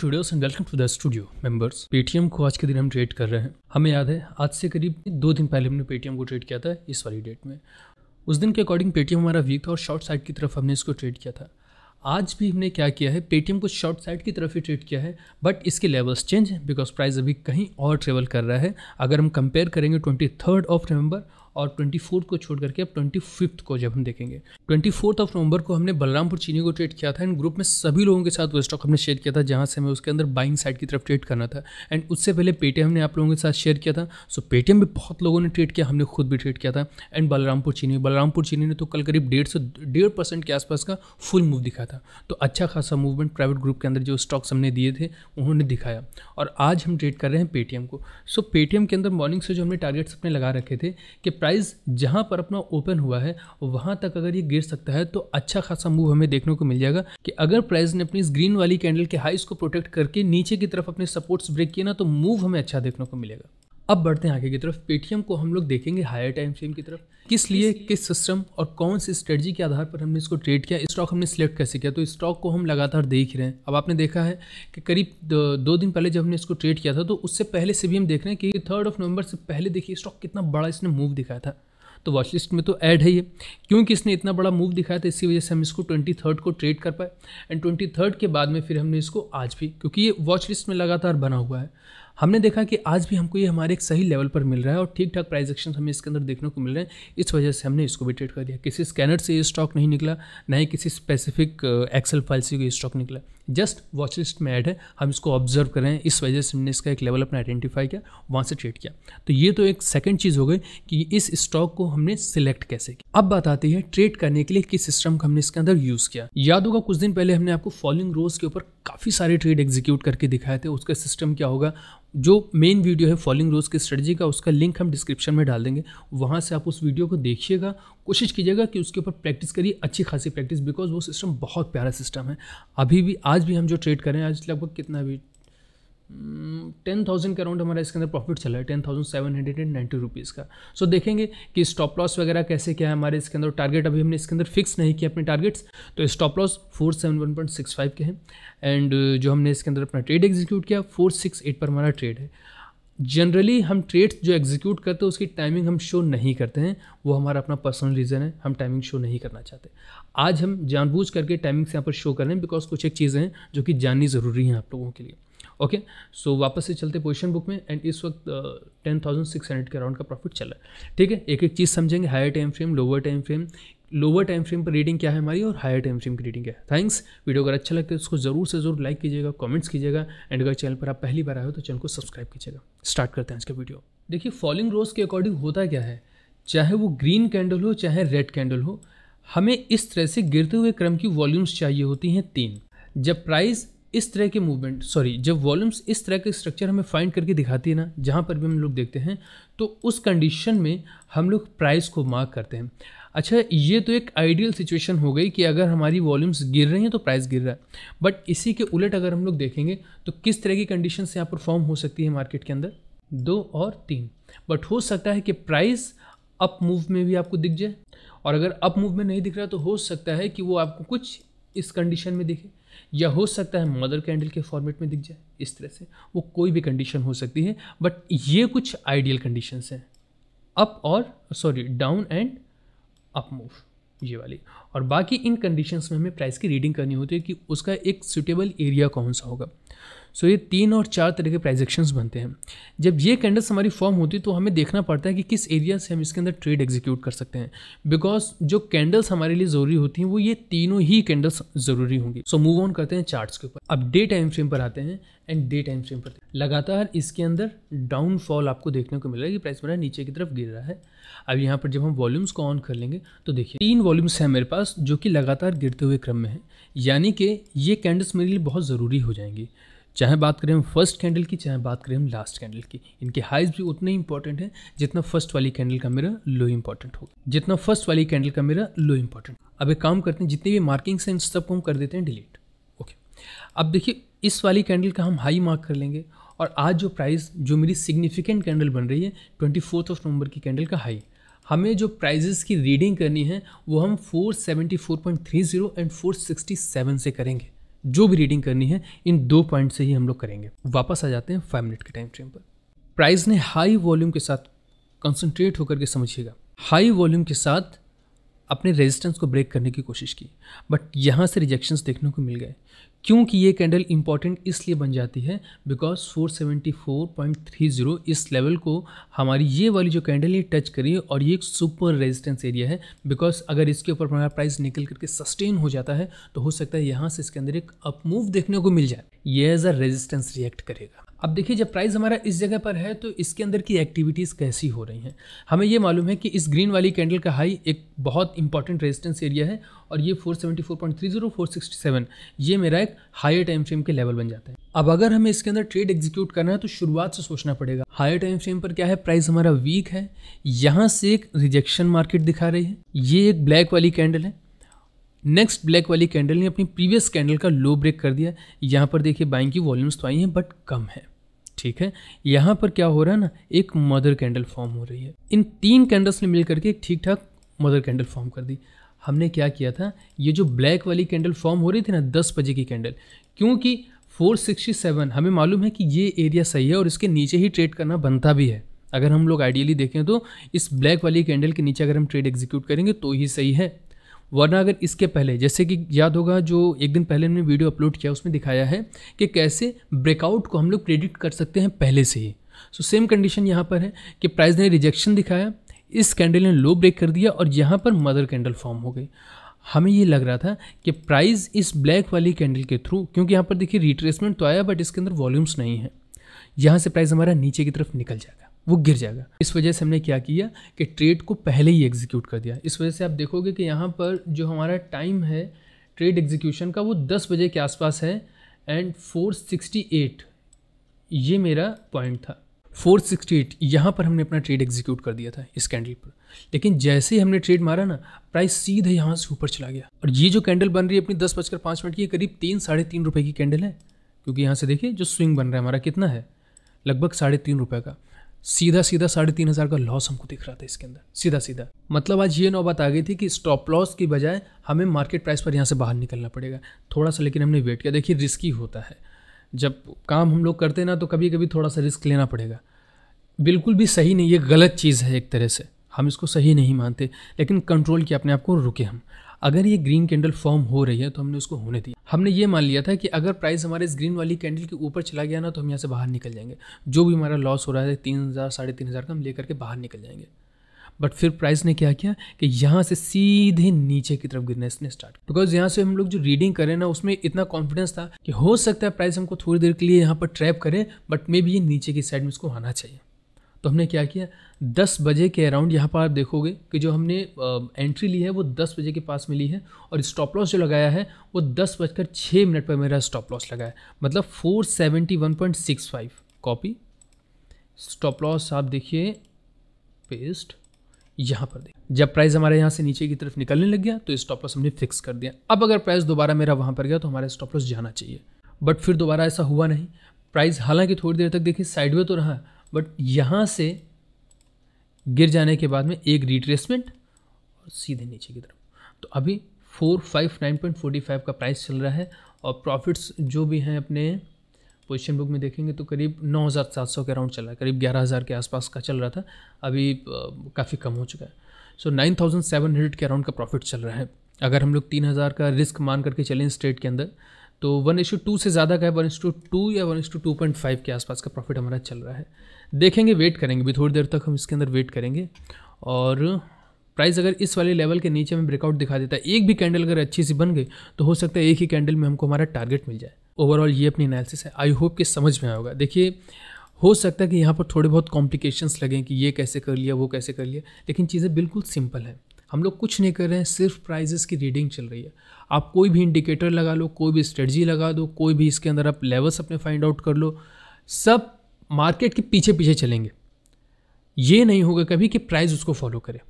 To and welcome to the studio members Paytm को आज के दिन हम ट्रेड कर रहे हैं हमें याद है आज से करीब दो दिन पहले हमने पेटीएम को ट्रेड किया था इस वाली डेट में उस दिन के अकॉर्डिंग पेटीएम हमारा वीक था और शॉर्ट साइड की तरफ हमने इसको ट्रेड किया था आज भी हमने क्या किया है पेटीएम को शॉर्ट साइड की तरफ ही ट्रेड किया है बट इसके लेवल्स चेंज है बिकॉज प्राइस अभी कहीं और ट्रेवल कर रहा है अगर हम कंपेयर करेंगे ट्वेंटी थर्ड ऑफ नवंबर और ट्वेंटी फोर्थ को छोड़ करके अब ट्वेंटी फिफ्थ को जब हम देखेंगे ट्वेंटी फोर्थ ऑफ नवंबर को हमने बलरामपुर चीनी को ट्रेड किया था एंड ग्रुप में सभी लोगों के साथ वो स्टॉक हमने शेयर किया था जहाँ से हमें उसके अंदर बाइंग साइड की तरफ ट्रेड करना था एंड उससे पहले पेटीएम ने आप लोगों के साथ शेयर किया था सो पेटीएम भी बहुत लोगों ने ट्रेड किया हमने खुद भी ट्रेड किया था एंड बलरामपुर चीनी बलरामपुर चीनी ने तो कल करीब डेढ़ सौ डेढ़ परसेंट के आसपास का फुल मूव दिखाया था तो अच्छा खासा मूवमेंट प्राइवेट ग्रुप के अंदर जो स्टॉक्स हमने दिए थे उन्होंने दिखाया और आज हम ट्रेड कर रहे हैं पेटीएम को सो पेटीएम के अंदर मॉर्निंग से जो हमने टारगेट्स अपने लगा रखे थे कि प्राइस जहां पर अपना ओपन हुआ है वहां तक अगर ये गिर सकता है तो अच्छा खासा मूव हमें देखने को मिल जाएगा कि अगर प्राइस ने अपनी इस ग्रीन वाली कैंडल के हाइस को प्रोटेक्ट करके नीचे की तरफ अपने सपोर्ट्स ब्रेक किए ना तो मूव हमें अच्छा देखने को मिलेगा अब बढ़ते हैं आगे की तरफ पेटीएम को हम लोग देखेंगे हायर टाइम फ्रेम की तरफ किस लिए किस सिस्टम और कौन सी स्ट्रेटजी के आधार पर हमने इसको ट्रेड किया स्टॉक हमने सेलेक्ट कैसे किया तो स्टॉक को हम लगातार देख रहे हैं अब आपने देखा है कि करीब दो दिन पहले जब हमने इसको ट्रेड किया था तो उससे पहले से भी हम देख रहे हैं कि थर्ड ऑफ नवंबर से पहले देखिए स्टॉक कितना बड़ा इसने मूव दिखाया था तो वॉच लिस्ट में तो ऐड है ये क्योंकि इसने इतना बड़ा मूव दिखाया था इसी वजह से हम इसको ट्वेंटी थर्ड को ट्रेड कर पाए एंड ट्वेंटी थर्ड के बाद में फिर हमने इसको आज भी क्योंकि ये वॉच लिस्ट में लगातार बना हुआ है हमने देखा कि आज भी हमको ये हमारे एक सही लेवल पर मिल रहा है और ठीक ठाक प्राइस एक्शन हमें इसके अंदर देखने को मिल रहे हैं इस वजह से हमने इसको भी ट्रेड कर दिया किसी स्कैनर से ये स्टॉक नहीं निकला ना ही किसी स्पेसिफिक एक्सेल फाइल से ये स्टॉक निकला जस्ट वॉच लिस्ट में ऐड है हम इसको ऑब्जर्व करें इस वजह से हमने इसका एक लेवल अपना आइडेंटिफाई किया वहाँ से ट्रेड किया तो ये तो एक सेकेंड चीज़ हो गई कि इस स्टॉक को हमने सिलेक्ट कैसे किया अब बात आती है ट्रेड करने के लिए किस सिस्टम को हमने इसके अंदर यूज़ किया याद होगा कुछ दिन पहले हमने आपको फॉलोइंग रोज के ऊपर काफ़ी सारे ट्रेड एग्जीक्यूट करके दिखाए थे उसका सिस्टम क्या होगा जो मेन वीडियो है फॉलोइंग रोज की स्ट्रेटजी का उसका लिंक हम डिस्क्रिप्शन में डाल देंगे वहाँ से आप उस वीडियो को देखिएगा कोशिश कीजिएगा कि उसके ऊपर प्रैक्टिस करिए अच्छी खासी प्रैक्टिस बिकॉज वो सिस्टम बहुत प्यारा सिस्टम है अभी भी आज आज भी हम जो ट्रेड करें आज लगभग कितना भी टेन थाउजेंड के अराउंड हमारा इसके अंदर प्रॉफिट चला है ten thousand seven hundred and ninety rupees का सो so, देखेंगे कि स्टॉप लॉस वगैरह कैसे क्या है हमारे इसके अंदर टारगेट अभी हमने इसके अंदर फिक्स नहीं किया अपने टारगेट्स तो stop loss four seven one point six five के हैं एंड जो हमने इसके अंदर अपना ट्रेड एग्जीक्यूट किया फोर सिक्स एट पर हमारा ट्रेड है जनरली हम ट्रेड्स जो एग्जीक्यूट करते हैं उसकी टाइमिंग हम शो नहीं करते हैं वो हमारा अपना पर्सनल रीज़न है हम टाइमिंग शो नहीं करना चाहते आज हम जानबूझ करके टाइमिंग से यहाँ पर शो कर रहे हैं बिकॉज कुछ एक चीज़ें हैं जो कि जाननी ज़रूरी हैं आप लोगों के लिए ओके okay? सो so, वापस से चलते पोजिशन बुक में एंड इस वक्त टेन थाउजेंड सिक्स हंड्रेड के अराउंड का प्रॉफिट चल रहा है ठीक है एक एक चीज़ समझेंगे higher time frame lower time frame lower time frame पर रीडिंग क्या है हमारी और हायर टाइम फ्रेम की रीडिंग क्या है थैंक्स वीडियो अगर अच्छा लगता है तो उसको ज़रूर से ज़रूर लाइक कीजिएगा कमेंट्स कीजिएगा एंड अगर चैनल पर आप पहली बार आए हो तो चैनल को सब्सक्राइब कीजिएगा स्टार्ट करते हैं आज का वीडियो देखिए फॉलिंग रोज के अकॉर्डिंग होता क्या है चाहे वो ग्रीन कैंडल हो चाहे रेड कैंडल हो हमें इस तरह से गिरते हुए क्रम की वॉल्यूम्स चाहिए होती हैं तीन जब प्राइस इस तरह के मूवमेंट सॉरी जब वॉल्यूम्स इस तरह के स्ट्रक्चर हमें फाइंड करके दिखाती है ना जहाँ पर भी हम लोग देखते हैं तो उस कंडीशन में हम लोग प्राइस को मार्क करते हैं अच्छा ये तो एक आइडियल सिचुएशन हो गई कि अगर हमारी वॉल्यूम्स गिर रही हैं तो प्राइस गिर रहा है बट इसी के उलट अगर हम लोग देखेंगे तो किस तरह की कंडीशन से यहाँ पर फॉर्म हो सकती है मार्केट के अंदर दो और तीन बट हो सकता है कि प्राइस अप मूव में भी आपको दिख जाए और अगर अप मूव में नहीं दिख रहा तो हो सकता है कि वो आपको कुछ इस कंडीशन में दिखे या हो सकता है मदर कैंडल के फॉर्मेट में दिख जाए इस तरह से वो कोई भी कंडीशन हो सकती है बट ये कुछ आइडियल कंडीशंस हैं अप और sorry down and up move ये वाली और बाकी इन कंडीशंस में हमें प्राइस की रीडिंग करनी होती है कि उसका एक सुटेबल एरिया कौन सा होगा सो ये तीन और चार तरह के प्राइजेक्शन बनते हैं जब ये कैंडल्स हमारी फॉर्म होती है तो हमें देखना पड़ता है कि किस एरिया से हम इसके अंदर ट्रेड एग्जीक्यूट कर सकते हैं बिकॉज जो कैंडल्स हमारे लिए ज़रूरी होती हैं वो ये तीनों ही कैंडल्स ज़रूरी होंगी सो मूव ऑन करते हैं चार्ट्स के ऊपर अब डे टाइम फ्रेम पर आते हैं एंड डे टाइम फ्रेम पर लगातार इसके अंदर डाउनफॉल आपको देखने को मिल रहा है कि प्राइस मेरा नीचे की तरफ गिर रहा है अब यहाँ पर जब हम वॉल्यूम्स को ऑन कर लेंगे तो देखिए तीन वॉल्यूम्स हैं मेरे पास जो कि लगातार गिरते हुए क्रम में हैं यानी कि ये कैंडल्स मेरे लिए बहुत ज़रूरी हो जाएंगी चाहे बात करें हम फर्स्ट कैंडल की चाहे बात करें हम लास्ट कैंडल की इनके हाइज भी उतने इंपॉर्टेंट हैं जितना फर्स्ट वाली कैंडल का मेरा लो इंपॉर्टेंट होगा जितना फर्स्ट वाली कैंडल का मेरा लो इंपॉर्टेंट अब एक काम करते हैं जितने भी मार्किंग्स हैं इन सबको हम कर देते हैं डिलीट ओके अब देखिए इस वाली कैंडल का हम हाई मार्क कर लेंगे और आज जो प्राइस जो मेरी सिग्निफिकेंट कैंडल बन रही है ट्वेंटी फोर्थ ऑफ नवंबर की कैंडल का हाई हमें जो प्राइजेस की रीडिंग करनी है वो हम 474.30 एंड 467 से करेंगे जो भी रीडिंग करनी है इन दो पॉइंट से ही हम लोग करेंगे वापस आ जाते हैं फाइव मिनट के टाइम फ्रेम पर प्राइस ने हाई वॉल्यूम के साथ कंसंट्रेट होकर के समझिएगा हाई वॉल्यूम के साथ अपने रेजिस्टेंस को ब्रेक करने की कोशिश की बट यहाँ से रिजेक्शंस देखने को मिल गए क्योंकि ये कैंडल इंपॉर्टेंट इसलिए बन जाती है बिकॉज 474.30 इस लेवल को हमारी ये वाली जो कैंडल ये टच करी और ये एक सुपर रेजिस्टेंस एरिया है बिकॉज अगर इसके ऊपर हमारा प्राइस निकल करके सस्टेन हो जाता है तो हो सकता है यहाँ से इसके अंदर एक अपमूव देखने को मिल जाए ये एज अ रेजिस्टेंस रिएक्ट करेगा अब देखिए जब प्राइस हमारा इस जगह पर है तो इसके अंदर की एक्टिविटीज़ कैसी हो रही हैं हमें ये मालूम है कि इस ग्रीन वाली कैंडल का हाई एक बहुत इंपॉर्टेंट रेजिस्टेंस एरिया है और ये 474.30 467 ये मेरा एक हायर टाइम फ्रेम के लेवल बन जाता है अब अगर हमें इसके अंदर ट्रेड एग्जीक्यूट करना है तो शुरुआत से सोचना पड़ेगा हायर टाइम फ्रेम पर क्या है प्राइस हमारा वीक है यहाँ से एक रिजेक्शन मार्केट दिखा रही है ये एक ब्लैक वाली कैंडल है नेक्स्ट ब्लैक वाली कैंडल ने अपनी प्रीवियस कैंडल का लो ब्रेक कर दिया यहाँ पर देखिए बाइंग की वॉल्यूम्स तो आई हैं बट कम है ठीक है यहाँ पर क्या हो रहा है ना एक मदर कैंडल फॉर्म हो रही है इन तीन कैंडल्स ने मिल करके एक ठीक ठाक मदर कैंडल फॉर्म कर दी हमने क्या किया था ये जो ब्लैक वाली कैंडल फॉर्म हो रही थी ना दस बजे की कैंडल क्योंकि 467 हमें मालूम है कि ये एरिया सही है और इसके नीचे ही ट्रेड करना बनता भी है अगर हम लोग आइडियली देखें तो इस ब्लैक वाली कैंडल के नीचे अगर हम ट्रेड एग्जीक्यूट करेंगे तो ही सही है वरना अगर इसके पहले जैसे कि याद होगा जो एक दिन पहले हमने वीडियो अपलोड किया उसमें दिखाया है कि कैसे ब्रेकआउट को हम लोग प्रेडिक्ट कर सकते हैं पहले से ही सो सेम कंडीशन यहाँ पर है कि प्राइस ने रिजेक्शन दिखाया इस कैंडल ने लो ब्रेक कर दिया और यहाँ पर मदर कैंडल फॉर्म हो गई हमें ये लग रहा था कि प्राइस इस ब्लैक वाली कैंडल के थ्रू क्योंकि यहाँ पर देखिए रिट्रेसमेंट तो आया बट इसके अंदर वॉल्यूम्स नहीं है यहाँ से प्राइस हमारा नीचे की तरफ निकल जाएगा वो गिर जाएगा इस वजह से हमने क्या किया कि ट्रेड को पहले ही एग्जीक्यूट कर दिया इस वजह से आप देखोगे कि यहाँ पर जो हमारा टाइम है ट्रेड एग्जीक्यूशन का वो दस बजे के आसपास है एंड फोर सिक्सटी एट ये मेरा पॉइंट था फोर सिक्सटी एट यहाँ पर हमने अपना ट्रेड एग्जीक्यूट कर दिया था इस कैंडल पर लेकिन जैसे ही हमने ट्रेड मारा ना प्राइस सीधे यहाँ से ऊपर चला गया और ये जो कैंडल बन रही है अपनी दस बजकर पाँच मिनट की करीब तीन साढ़े तीन रुपये की कैंडल है क्योंकि यहाँ से देखिए जो स्विंग बन रहा है हमारा कितना है लगभग साढ़े तीन रुपये का सीधा सीधा साढ़े तीन हज़ार का लॉस हमको दिख रहा था इसके अंदर सीधा सीधा मतलब आज ये नौबत आ गई थी कि स्टॉप लॉस की बजाय हमें मार्केट प्राइस पर यहाँ से बाहर निकलना पड़ेगा थोड़ा सा लेकिन हमने वेट किया देखिए रिस्की होता है जब काम हम लोग करते ना तो कभी कभी थोड़ा सा रिस्क लेना पड़ेगा बिल्कुल भी सही नहीं ये गलत चीज़ है एक तरह से हम इसको सही नहीं मानते लेकिन कंट्रोल किया अपने आप को रुके हम अगर ये ग्रीन कैंडल फॉर्म हो रही है तो हमने उसको होने दिया हमने ये मान लिया था कि अगर प्राइस हमारे इस ग्रीन वाली कैंडल के ऊपर चला गया ना तो हम यहाँ से बाहर निकल जाएंगे जो भी हमारा लॉस हो रहा है तीन हज़ार साढ़े तीन हज़ार का हम लेकर के बाहर निकल जाएंगे बट फिर प्राइस ने क्या किया कि यहाँ से सीधे नीचे की तरफ गिरने इसने स्टार्ट बिकॉज यहाँ से हम लोग जो रीडिंग करें ना उसमें इतना कॉन्फिडेंस था कि हो सकता है प्राइस हमको थोड़ी देर के लिए यहाँ पर ट्रैप करें बट मे बी ये नीचे की साइड में इसको आना चाहिए तो हमने क्या किया दस बजे के अराउंड यहाँ पर आप देखोगे कि जो हमने एंट्री ली है वो दस बजे के पास मिली है और स्टॉप लॉस जो लगाया है वो दस बजकर छः मिनट पर मेरा स्टॉप लॉस लगाया मतलब four seventy one point six five copy stop loss आप देखिए पेस्ट यहाँ पर देखिए जब प्राइस हमारे यहाँ से नीचे की तरफ निकलने लग गया तो स्टॉप लॉस हमने फिक्स कर दिया अब अगर प्राइस दोबारा मेरा वहाँ पर गया तो हमारा स्टॉप लॉस जाना चाहिए बट फिर दोबारा ऐसा हुआ नहीं प्राइस हालांकि थोड़ी देर तक देखिए साइडवे तो रहा बट यहाँ से गिर जाने के बाद में एक रिट्रेसमेंट और सीधे नीचे की तरफ तो अभी four five nine point forty five का प्राइस चल रहा है और प्रॉफिट्स जो भी हैं अपने पोजिशन बुक में देखेंगे तो करीब नौ हज़ार सात सौ के अराउंड चल रहा है करीब ग्यारह हज़ार के आसपास का चल रहा था अभी काफ़ी कम हो चुका है so nine thousand seven hundred के अराउंड का प्रॉफिट चल रहा है अगर हम लोग तीन हज़ार का रिस्क मान करके चलें स्टेट के अंदर तो वन इशू टू से ज़्यादा का है वन इशू टू या one is to two point five के आसपास का प्रॉफिट हमारा चल रहा है देखेंगे वेट करेंगे भी थोड़ी देर तक हम इसके अंदर वेट करेंगे और प्राइस अगर इस वाले लेवल के नीचे में ब्रेकआउट दिखा देता है एक भी कैंडल अगर अच्छी सी बन गई तो हो सकता है एक ही कैंडल में हमको हमारा टारगेट मिल जाए ओवरऑल ये अपनी एनालिसिस है आई होप कि समझ में आएगा देखिए हो सकता है कि यहाँ पर थोड़े बहुत कॉम्प्लिकेशंस लगें कि ये कैसे कर लिया वो कैसे कर लिया लेकिन चीज़ें बिल्कुल सिंपल हैं हम लोग कुछ नहीं कर रहे हैं सिर्फ प्राइजेस की रीडिंग चल रही है आप कोई भी इंडिकेटर लगा लो कोई भी स्ट्रेटजी लगा दो कोई भी इसके अंदर आप लेवल्स अपने फाइंड आउट कर लो सब मार्केट के पीछे पीछे चलेंगे ये नहीं होगा कभी कि प्राइस उसको फॉलो करे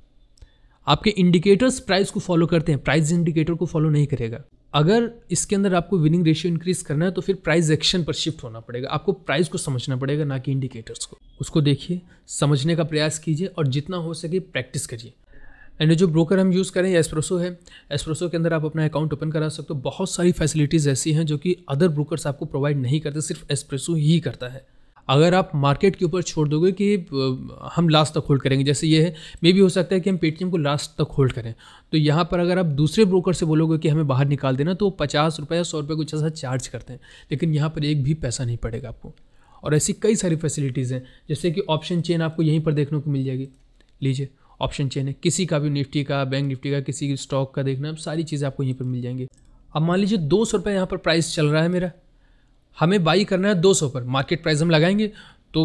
आपके इंडिकेटर्स प्राइस को फॉलो करते हैं प्राइस इंडिकेटर को फॉलो नहीं करेगा अगर इसके अंदर आपको विनिंग रेशियो इंक्रीज करना है तो फिर प्राइस एक्शन पर शिफ्ट होना पड़ेगा आपको प्राइस को समझना पड़ेगा ना कि इंडिकेटर्स को उसको देखिए समझने का प्रयास कीजिए और जितना हो सके प्रैक्टिस करिए एंड जो ब्रोकर हम यूज़ करें एसप्रोसो है एसप्रोसो के अंदर आप अपना अकाउंट ओपन करा सकते हो बहुत सारी फैसिलिटीज़ ऐसी हैं जो कि अदर ब्रोकर्स आपको प्रोवाइड नहीं करते सिर्फ एसप्रेसो ही करता है अगर आप मार्केट के ऊपर छोड़ दोगे कि हम लास्ट तक होल्ड करेंगे जैसे ये है मे भी हो सकता है कि हम पेटीएम को लास्ट तक होल्ड करें तो यहाँ पर अगर आप दूसरे ब्रोकर से बोलोगे कि हमें बाहर निकाल देना तो पचास रुपये या सौ रुपये कुछ ऐसा चार्ज करते हैं लेकिन यहाँ पर एक भी पैसा नहीं पड़ेगा आपको और ऐसी कई सारी फैसिलिटीज़ हैं जैसे कि ऑप्शन चेन आपको यहीं पर देखने को मिल जाएगी लीजिए ऑप्शन चेन है किसी का भी निफ्टी का बैंक निफ्टी का किसी स्टॉक का देखना सारी चीज़ें आपको यहीं पर मिल जाएंगी अब मान लीजिए दो सौ रुपये यहाँ पर प्राइस चल रहा है मेरा हमें बाई करना है 200 पर मार्केट प्राइस हम लगाएंगे तो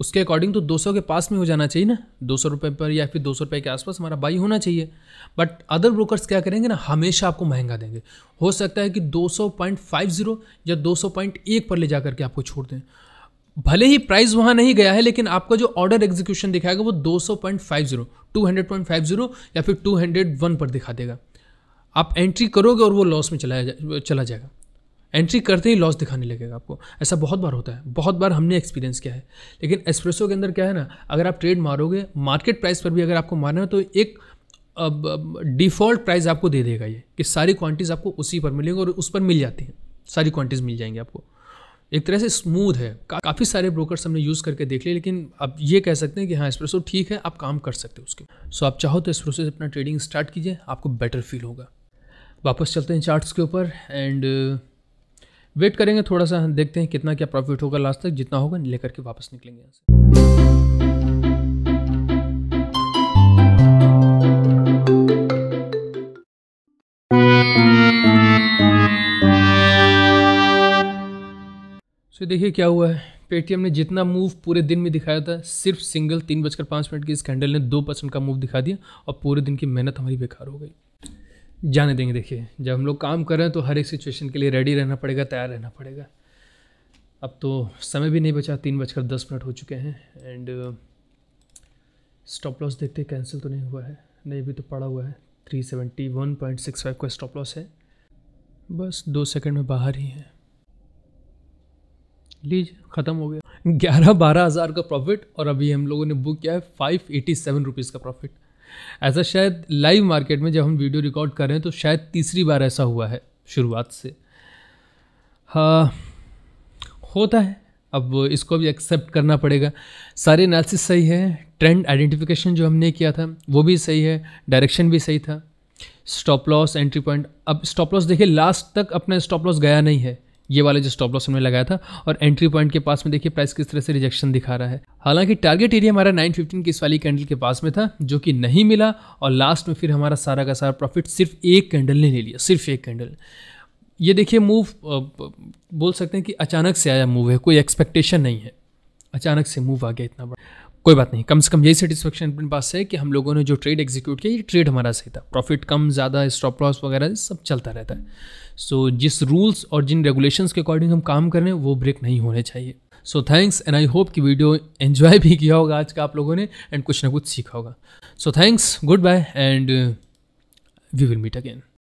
उसके अकॉर्डिंग तो 200 के पास में हो जाना चाहिए ना दो सौ रुपये पर या फिर दो सौ रुपये के आसपास हमारा बाई होना चाहिए बट अदर ब्रोकर्स क्या करेंगे ना हमेशा आपको महंगा देंगे हो सकता है कि 200.50 या 200.1 पर ले जा करके आपको छोड़ दें भले ही प्राइस वहाँ नहीं गया है लेकिन आपका जो ऑर्डर एग्जीक्यूशन दिखाएगा वो 200.50 200.50 या फिर 201 पर दिखा देगा आप एंट्री करोगे और वो लॉस में चला जा, चला जाएगा एंट्री करते ही लॉस दिखाने लगेगा आपको ऐसा बहुत बार होता है बहुत बार हमने एक्सपीरियंस किया है लेकिन एस्प्रेसो के अंदर क्या है ना अगर आप ट्रेड मारोगे मार्केट प्राइस पर भी अगर आपको मारना है तो एक अब डिफ़ॉल्ट प्राइस आपको दे देगा ये कि सारी क्वांटिटीज़ आपको उसी पर मिलेंगी और उस पर मिल जाती हैं सारी क्वांटिटीज़ मिल जाएंगी आपको एक तरह से स्मूथ है का, काफ़ी सारे ब्रोकर्स हमने यूज़ करके देख लिए लेकिन आप ये कह सकते हैं कि हाँ एक्सप्रेसो ठीक है आप काम कर सकते हो उसके सो आप चाहो तो एस्प्रेसो से अपना ट्रेडिंग स्टार्ट कीजिए आपको बेटर फील होगा वापस चलते हैं चार्ट्स के ऊपर एंड वेट करेंगे थोड़ा सा देखते हैं कितना क्या प्रॉफिट होगा लास्ट तक जितना होगा लेकर के वापस निकलेंगे यहाँ से तो देखिए क्या हुआ है पेटीएम ने जितना मूव पूरे दिन में दिखाया था सिर्फ सिंगल तीन बजकर पाँच मिनट की इस कैंडल ने दो परसेंट का मूव दिखा दिया और पूरे दिन की मेहनत हमारी बेकार हो गई जाने देंगे देखिए जब हम लोग काम कर रहे हैं तो हर एक सिचुएशन के लिए रेडी रहना पड़ेगा तैयार रहना पड़ेगा अब तो समय भी नहीं बचा तीन बजकर दस मिनट हो चुके हैं एंड स्टॉप लॉस देखते कैंसिल तो नहीं हुआ है नहीं भी तो पड़ा हुआ है three seventy one point six five का स्टॉप लॉस है बस दो सेकंड में बाहर ही है लीजिए ख़त्म हो गया ग्यारह बारह हज़ार का प्रॉफिट और अभी हम लोगों ने बुक किया है फाइव एटी सेवन रुपीज़ का प्रॉफिट ऐसा शायद लाइव मार्केट में जब हम वीडियो रिकॉर्ड कर रहे हैं तो शायद तीसरी बार ऐसा हुआ है शुरुआत से हाँ होता है अब इसको भी एक्सेप्ट करना पड़ेगा सारे एनालिसिस सही है ट्रेंड आइडेंटिफिकेशन जो हमने किया था वो भी सही है डायरेक्शन भी सही था स्टॉप लॉस एंट्री पॉइंट अब स्टॉप लॉस देखिए लास्ट तक अपना स्टॉप लॉस गया नहीं है ये वाले जो स्टॉप लॉस हमने लगाया था और एंट्री पॉइंट के पास में देखिए प्राइस किस तरह से रिजेक्शन दिखा रहा है हालांकि टारगेट एरिया हमारा 915 की इस वाली कैंडल के पास में था जो कि नहीं मिला और लास्ट में फिर हमारा सारा का सारा प्रॉफिट सिर्फ एक कैंडल ने ले लिया सिर्फ एक कैंडल ये देखिए मूव बोल सकते हैं कि अचानक से आया मूव है कोई एक्सपेक्टेशन नहीं है अचानक से मूव आ गया इतना बड़ा कोई बात नहीं कम से कम यही सेटिस्फेक्शन अपने पास है कि हम लोगों ने जो ट्रेड एग्जीक्यूट किया ये ट्रेड हमारा सही था प्रॉफिट कम ज़्यादा स्टॉप लॉस वगैरह सब चलता रहता है सो so, जिस रूल्स और जिन रेगुलेशंस के अकॉर्डिंग हम काम कर रहे हैं वो ब्रेक नहीं होने चाहिए so thanks and I hope कि वीडियो एन्जॉय भी किया होगा आज का आप लोगों ने एंड कुछ ना कुछ सीखा होगा so thanks good bye and we will meet again